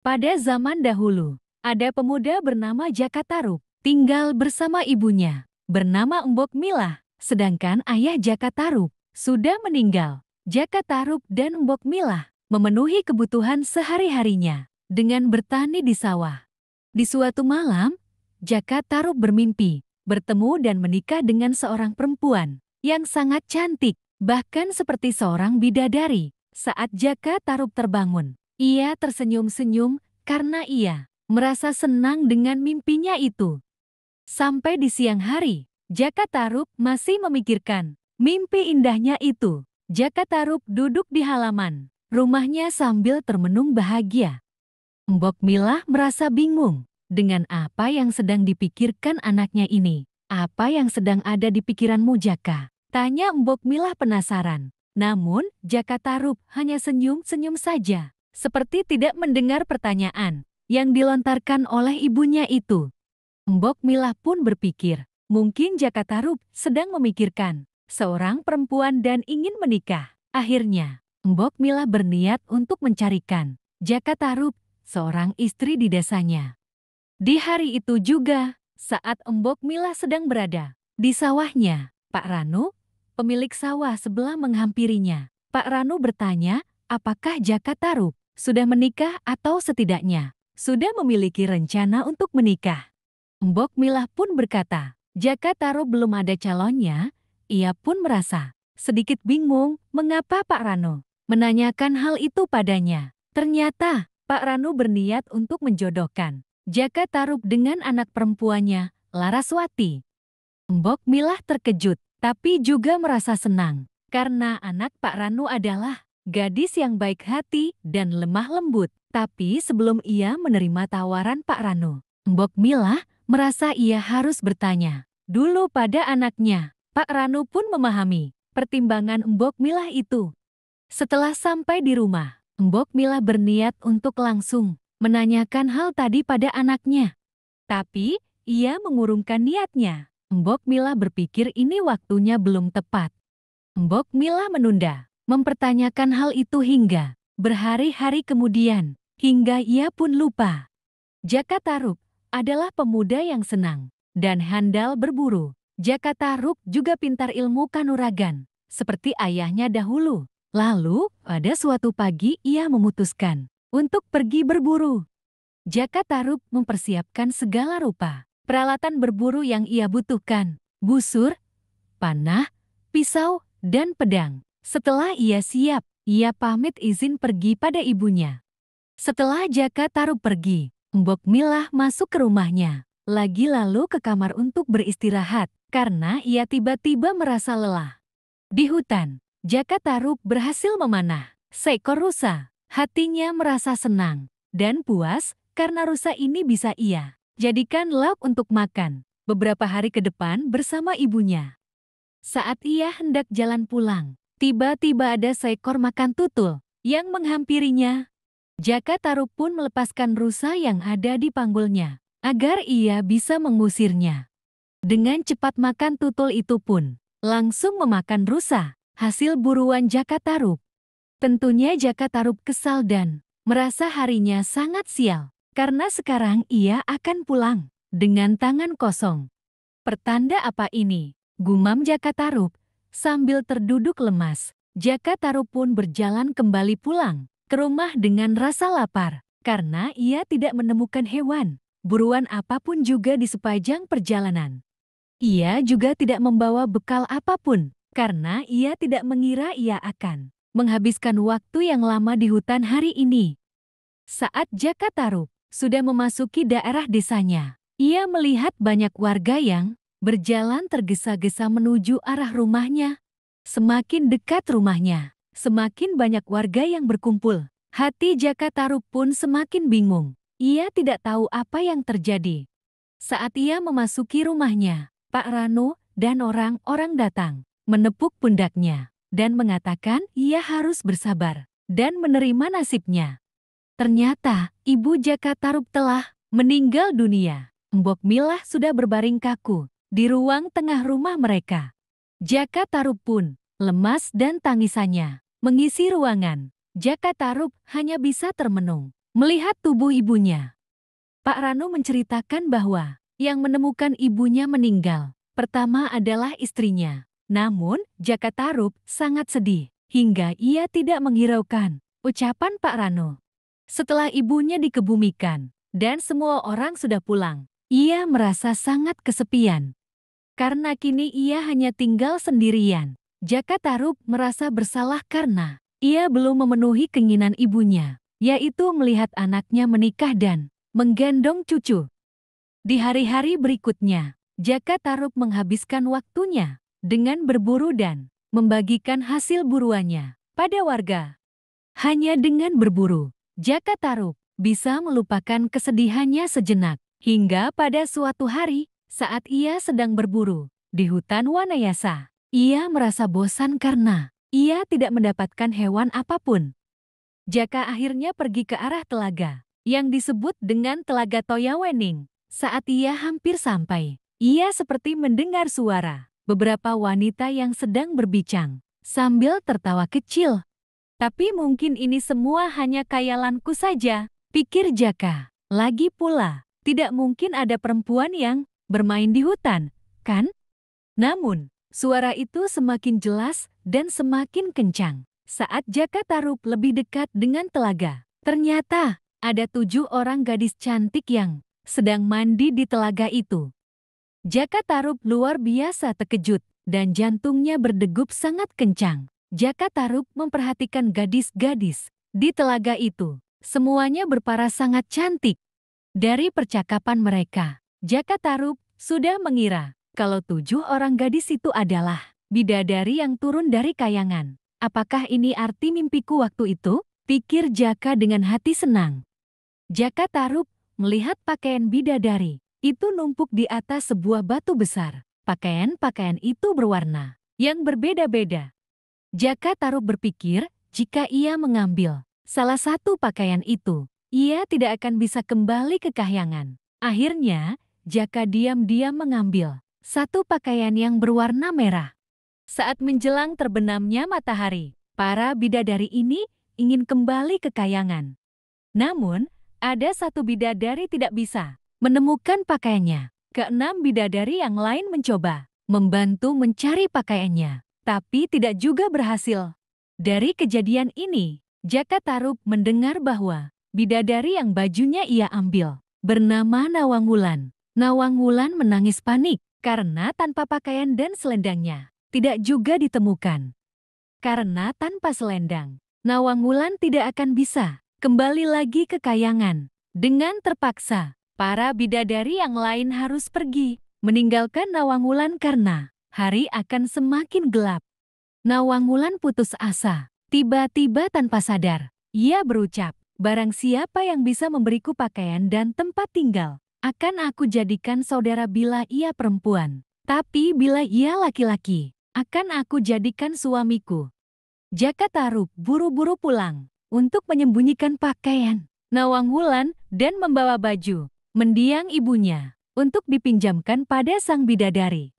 Pada zaman dahulu, ada pemuda bernama Jakatarup, tinggal bersama ibunya, bernama Mbok Milah, sedangkan ayah Jakatarup sudah meninggal. Jakatarup dan Mbok Milah memenuhi kebutuhan sehari-harinya dengan bertani di sawah. Di suatu malam, Jakatarup bermimpi bertemu dan menikah dengan seorang perempuan yang sangat cantik, bahkan seperti seorang bidadari. Saat Jaka Tarub terbangun, ia tersenyum-senyum karena ia merasa senang dengan mimpinya itu. Sampai di siang hari, Jaka Tarub masih memikirkan mimpi indahnya itu. Jaka Tarub duduk di halaman rumahnya sambil termenung bahagia. Mbok Milah merasa bingung dengan apa yang sedang dipikirkan anaknya ini. Apa yang sedang ada di pikiranmu Jaka? Tanya Mbok Milah penasaran. Namun, Jaka Tarub hanya senyum-senyum saja seperti tidak mendengar pertanyaan yang dilontarkan oleh ibunya itu. Mbok Milah pun berpikir, mungkin Jaka Tarub sedang memikirkan seorang perempuan dan ingin menikah. Akhirnya, Mbok Milah berniat untuk mencarikan Jaka Tarub, seorang istri di desanya. Di hari itu juga, saat Mbok Milah sedang berada di sawahnya, Pak Ranu, pemilik sawah sebelah menghampirinya. Pak Ranu bertanya, apakah Jaka Tarub sudah menikah atau setidaknya sudah memiliki rencana untuk menikah. Mbok Milah pun berkata, Jaka Taro belum ada calonnya, ia pun merasa sedikit bingung mengapa Pak Rano menanyakan hal itu padanya. Ternyata, Pak Rano berniat untuk menjodohkan Jaka Tarub dengan anak perempuannya, Laraswati. Mbok Milah terkejut, tapi juga merasa senang, karena anak Pak Rano adalah gadis yang baik hati dan lemah lembut. Tapi sebelum ia menerima tawaran Pak Rano, Mbok Mila merasa ia harus bertanya dulu pada anaknya. Pak Rano pun memahami pertimbangan Mbok Mila itu. Setelah sampai di rumah, Mbok Mila berniat untuk langsung menanyakan hal tadi pada anaknya. Tapi, ia mengurungkan niatnya. Mbok Mila berpikir ini waktunya belum tepat. Mbok Mila menunda mempertanyakan hal itu hingga berhari-hari kemudian, hingga ia pun lupa. Jaka Taruk adalah pemuda yang senang dan handal berburu. Jaka Taruk juga pintar ilmu kanuragan, seperti ayahnya dahulu. Lalu, pada suatu pagi ia memutuskan untuk pergi berburu. Jaka Taruk mempersiapkan segala rupa peralatan berburu yang ia butuhkan, busur, panah, pisau, dan pedang. Setelah ia siap, ia pamit izin pergi pada ibunya. Setelah Jaka taruh pergi, Mbok Milah masuk ke rumahnya, lagi lalu ke kamar untuk beristirahat, karena ia tiba-tiba merasa lelah. Di hutan, Jaka Taruk berhasil memanah seekor rusa. Hatinya merasa senang dan puas karena rusa ini bisa ia jadikan lauk untuk makan beberapa hari ke depan bersama ibunya. Saat ia hendak jalan pulang, Tiba-tiba ada seekor makan tutul yang menghampirinya. Jaka Tarub pun melepaskan rusa yang ada di panggulnya agar ia bisa mengusirnya. Dengan cepat makan tutul itu pun langsung memakan rusa, hasil buruan Jaka Tarub. Tentunya Jaka Tarub kesal dan merasa harinya sangat sial karena sekarang ia akan pulang dengan tangan kosong. Pertanda apa ini? Gumam Jaka Tarub Sambil terduduk lemas, Jaka Taru pun berjalan kembali pulang ke rumah dengan rasa lapar karena ia tidak menemukan hewan, buruan apapun juga di sepanjang perjalanan. Ia juga tidak membawa bekal apapun karena ia tidak mengira ia akan menghabiskan waktu yang lama di hutan hari ini. Saat Jaka Taru sudah memasuki daerah desanya, ia melihat banyak warga yang berjalan tergesa-gesa menuju arah rumahnya. Semakin dekat rumahnya, semakin banyak warga yang berkumpul. Hati Jaka Taruk pun semakin bingung. Ia tidak tahu apa yang terjadi. Saat ia memasuki rumahnya, Pak Rano dan orang-orang datang, menepuk pundaknya, dan mengatakan ia harus bersabar dan menerima nasibnya. Ternyata, Ibu Jaka Tarub telah meninggal dunia. Mbok Milah sudah berbaring kaku, di ruang tengah rumah mereka. Jaka Tarub pun lemas dan tangisannya mengisi ruangan. Jaka Tarub hanya bisa termenung melihat tubuh ibunya. Pak Rano menceritakan bahwa yang menemukan ibunya meninggal pertama adalah istrinya. Namun, Jaka Tarub sangat sedih hingga ia tidak menghiraukan ucapan Pak Rano. Setelah ibunya dikebumikan dan semua orang sudah pulang, ia merasa sangat kesepian karena kini ia hanya tinggal sendirian. Jaka Tarub merasa bersalah karena ia belum memenuhi keinginan ibunya, yaitu melihat anaknya menikah dan menggendong cucu. Di hari-hari berikutnya, Jaka Tarub menghabiskan waktunya dengan berburu dan membagikan hasil buruannya pada warga. Hanya dengan berburu, Jaka Tarub bisa melupakan kesedihannya sejenak, hingga pada suatu hari saat ia sedang berburu di hutan Wanayasa. Ia merasa bosan karena ia tidak mendapatkan hewan apapun. Jaka akhirnya pergi ke arah telaga, yang disebut dengan Telaga Toyawening. Saat ia hampir sampai, ia seperti mendengar suara beberapa wanita yang sedang berbicang sambil tertawa kecil. Tapi mungkin ini semua hanya kayalanku saja, pikir Jaka. Lagi pula, tidak mungkin ada perempuan yang bermain di hutan, kan? Namun, suara itu semakin jelas dan semakin kencang saat Jaka Tarub lebih dekat dengan telaga. Ternyata, ada tujuh orang gadis cantik yang sedang mandi di telaga itu. Jaka Tarub luar biasa terkejut dan jantungnya berdegup sangat kencang. Jaka Tarub memperhatikan gadis-gadis di telaga itu. Semuanya berparas sangat cantik dari percakapan mereka. Jaka Tarub sudah mengira kalau tujuh orang gadis itu adalah bidadari yang turun dari kayangan. Apakah ini arti mimpiku waktu itu? Pikir Jaka dengan hati senang. Jaka Tarub melihat pakaian bidadari. Itu numpuk di atas sebuah batu besar. Pakaian-pakaian itu berwarna yang berbeda-beda. Jaka Tarub berpikir jika ia mengambil salah satu pakaian itu, ia tidak akan bisa kembali ke kahyangan. Akhirnya, Jaka diam-diam mengambil satu pakaian yang berwarna merah. Saat menjelang terbenamnya matahari, para bidadari ini ingin kembali ke kayangan. Namun, ada satu bidadari tidak bisa menemukan pakaiannya. Keenam bidadari yang lain mencoba membantu mencari pakaiannya, tapi tidak juga berhasil. Dari kejadian ini, Jaka Tarub mendengar bahwa bidadari yang bajunya ia ambil bernama Nawangulan. Nawang Wulan menangis panik karena tanpa pakaian dan selendangnya tidak juga ditemukan. Karena tanpa selendang, Nawang Wulan tidak akan bisa kembali lagi ke kayangan. Dengan terpaksa, para bidadari yang lain harus pergi, meninggalkan Nawang Wulan karena hari akan semakin gelap. Nawang Wulan putus asa, tiba-tiba tanpa sadar, ia berucap, barang siapa yang bisa memberiku pakaian dan tempat tinggal, akan aku jadikan saudara bila ia perempuan. Tapi bila ia laki-laki, akan aku jadikan suamiku. Jaka Tarub buru-buru pulang untuk menyembunyikan pakaian, Nawang Wulan, dan membawa baju, mendiang ibunya, untuk dipinjamkan pada sang bidadari.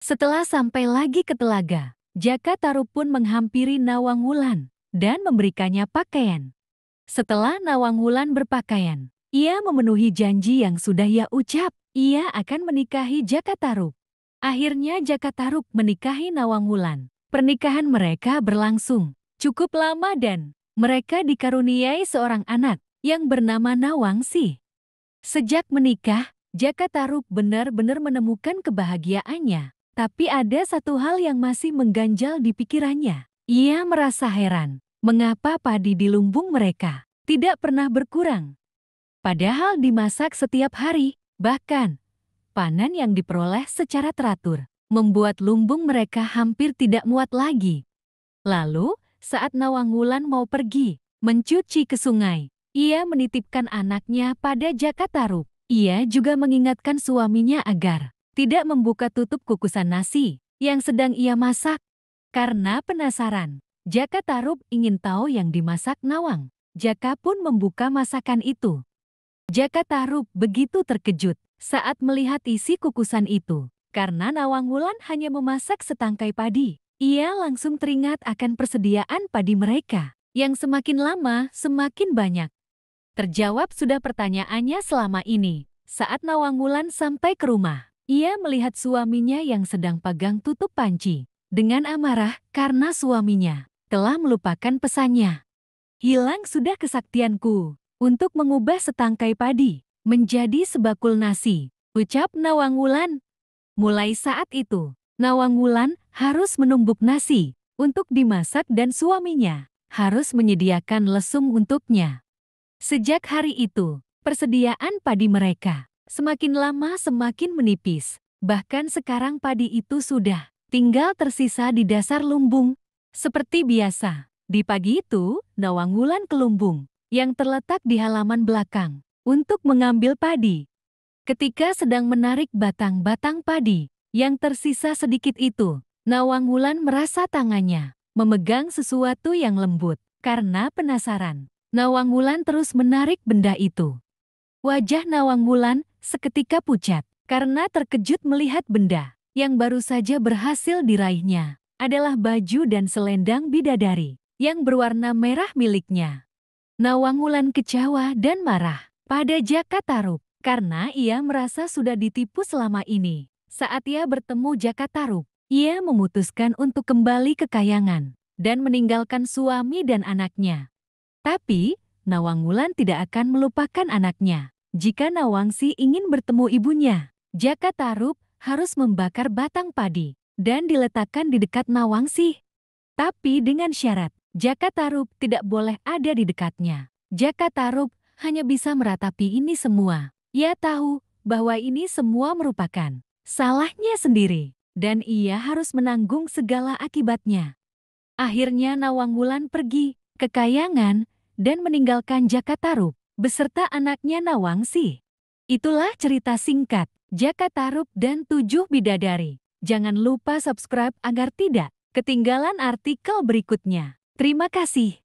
Setelah sampai lagi ke telaga, Jaka Tarub pun menghampiri Nawang Wulan dan memberikannya pakaian. Setelah Nawang Wulan berpakaian, ia memenuhi janji yang sudah ia ucap, ia akan menikahi Jaka Tarub. Akhirnya Jaka Tarub menikahi Nawang Wulan. Pernikahan mereka berlangsung cukup lama dan mereka dikaruniai seorang anak yang bernama Nawang Si. Sejak menikah, Jaka Tarub benar-benar menemukan kebahagiaannya. Tapi ada satu hal yang masih mengganjal di pikirannya. Ia merasa heran, mengapa padi di lumbung mereka tidak pernah berkurang. Padahal dimasak setiap hari, bahkan panen yang diperoleh secara teratur membuat lumbung mereka hampir tidak muat lagi. Lalu, saat Nawang Wulan mau pergi, mencuci ke sungai, ia menitipkan anaknya pada Jakatarup. Ia juga mengingatkan suaminya agar tidak membuka tutup kukusan nasi yang sedang ia masak. Karena penasaran, Jaka Tarub ingin tahu yang dimasak Nawang. Jaka pun membuka masakan itu. Jaka Tahrub begitu terkejut saat melihat isi kukusan itu. Karena Nawang Wulan hanya memasak setangkai padi, ia langsung teringat akan persediaan padi mereka, yang semakin lama semakin banyak. Terjawab sudah pertanyaannya selama ini. Saat Nawang Wulan sampai ke rumah, ia melihat suaminya yang sedang pegang tutup panci. Dengan amarah karena suaminya telah melupakan pesannya. Hilang sudah kesaktianku, untuk mengubah setangkai padi menjadi sebakul nasi, ucap Nawang Wulan. Mulai saat itu, Nawang Wulan harus menumbuk nasi untuk dimasak dan suaminya harus menyediakan lesung untuknya. Sejak hari itu, persediaan padi mereka semakin lama semakin menipis. Bahkan sekarang padi itu sudah tinggal tersisa di dasar lumbung. Seperti biasa, di pagi itu, Nawang Wulan ke lumbung yang terletak di halaman belakang untuk mengambil padi. Ketika sedang menarik batang-batang padi yang tersisa sedikit itu, Nawang Wulan merasa tangannya memegang sesuatu yang lembut karena penasaran. Nawang Wulan terus menarik benda itu. Wajah Nawang Wulan seketika pucat karena terkejut melihat benda yang baru saja berhasil diraihnya adalah baju dan selendang bidadari yang berwarna merah miliknya. Wulan kecewa dan marah pada Jaka Tarub karena ia merasa sudah ditipu selama ini. Saat ia bertemu Jaka Tarub, ia memutuskan untuk kembali ke Kayangan dan meninggalkan suami dan anaknya. Tapi, Wulan tidak akan melupakan anaknya. Jika Nawangsi ingin bertemu ibunya, Jaka Tarub harus membakar batang padi dan diletakkan di dekat Nawangsi. Tapi dengan syarat, Jaka Tarub tidak boleh ada di dekatnya. Jaka Tarub hanya bisa meratapi ini semua. Ia tahu bahwa ini semua merupakan salahnya sendiri dan ia harus menanggung segala akibatnya. Akhirnya Nawang Wulan pergi ke Kayangan dan meninggalkan Jaka Tarub beserta anaknya Nawang Nawangsi. Itulah cerita singkat Jaka Tarub dan tujuh bidadari. Jangan lupa subscribe agar tidak ketinggalan artikel berikutnya. Terima kasih.